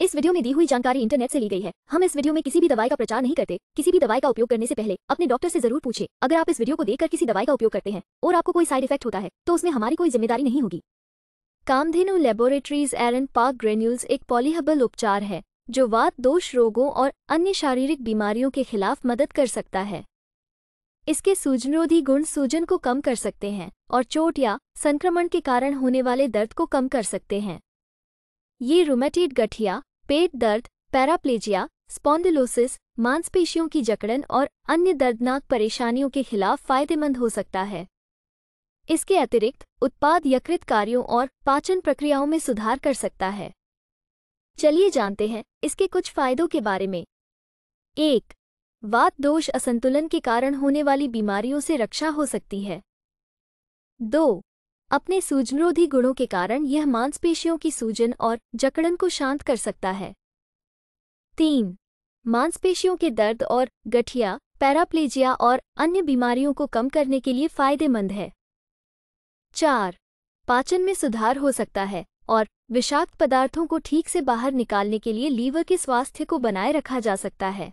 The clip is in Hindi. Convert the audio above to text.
इस वीडियो में दी हुई जानकारी इंटरनेट से ली गई है हम इस वीडियो में किसी भी दवाई का प्रचार नहीं करते किसी भी दवाई का उपयोग करने से पहले अपने डॉक्टर से जरूर पूछे अगर आप इस वीडियो को देखकर किसी दवाई का उपयोग करते हैं और आपको कोई साइड इफेक्ट होता है तो उसमें हमारी कोई जिम्मेदारी नहीं होगी कामधेनु लेबोरेटरीज एरन पार्क ग्रेन्यूल्स एक पॉलीहबल उपचार है जो वात दोष रोगों और अन्य शारीरिक बीमारियों के खिलाफ मदद कर सकता है इसके सूजनरोधी गुण सूजन को कम कर सकते हैं और चोट या संक्रमण के कारण होने वाले दर्द को कम कर सकते हैं ये रोमेटेड गठिया पेट दर्द पैराप्लेजिया स्पॉन्डिलोसिस मांसपेशियों की जकड़न और अन्य दर्दनाक परेशानियों के खिलाफ फायदेमंद हो सकता है इसके अतिरिक्त उत्पाद यकृत कार्यों और पाचन प्रक्रियाओं में सुधार कर सकता है चलिए जानते हैं इसके कुछ फायदों के बारे में एक वात दोष असंतुलन के कारण होने वाली बीमारियों से रक्षा हो सकती है दो अपने सूजनरोधी गुणों के कारण यह मांसपेशियों की सूजन और जकड़न को शांत कर सकता है तीन मांसपेशियों के दर्द और गठिया पैराप्लेजिया और अन्य बीमारियों को कम करने के लिए फायदेमंद है चार पाचन में सुधार हो सकता है और विषाक्त पदार्थों को ठीक से बाहर निकालने के लिए लीवर के स्वास्थ्य को बनाए रखा जा सकता है